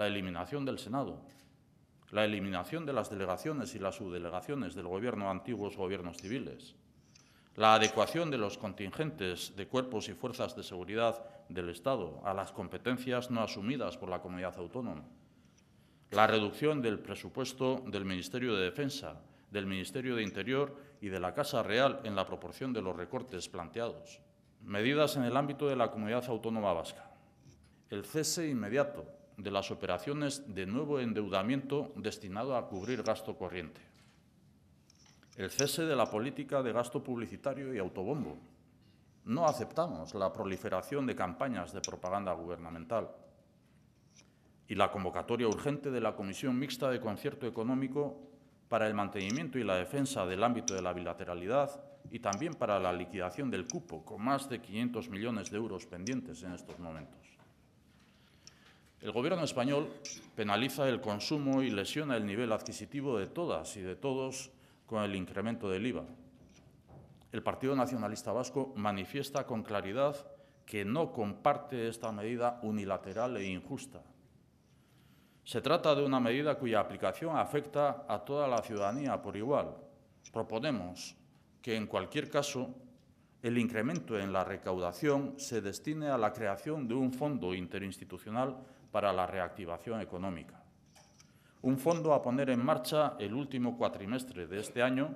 la eliminación del Senado, la eliminación de las delegaciones y las subdelegaciones del Gobierno antiguos gobiernos civiles, la adecuación de los contingentes de cuerpos y fuerzas de seguridad del Estado a las competencias no asumidas por la comunidad autónoma, la reducción del presupuesto del Ministerio de Defensa, del Ministerio de Interior y de la Casa Real en la proporción de los recortes planteados, medidas en el ámbito de la comunidad autónoma vasca, el cese inmediato de las operaciones de nuevo endeudamiento destinado a cubrir gasto corriente. El cese de la política de gasto publicitario y autobombo. No aceptamos la proliferación de campañas de propaganda gubernamental y la convocatoria urgente de la Comisión Mixta de Concierto Económico para el mantenimiento y la defensa del ámbito de la bilateralidad y también para la liquidación del cupo, con más de 500 millones de euros pendientes en estos momentos. El Gobierno español penaliza el consumo y lesiona el nivel adquisitivo de todas y de todos con el incremento del IVA. El Partido Nacionalista Vasco manifiesta con claridad que no comparte esta medida unilateral e injusta. Se trata de una medida cuya aplicación afecta a toda la ciudadanía por igual. Proponemos que, en cualquier caso, el incremento en la recaudación se destine a la creación de un fondo interinstitucional para la reactivación económica. Un fondo a poner en marcha el último cuatrimestre de este año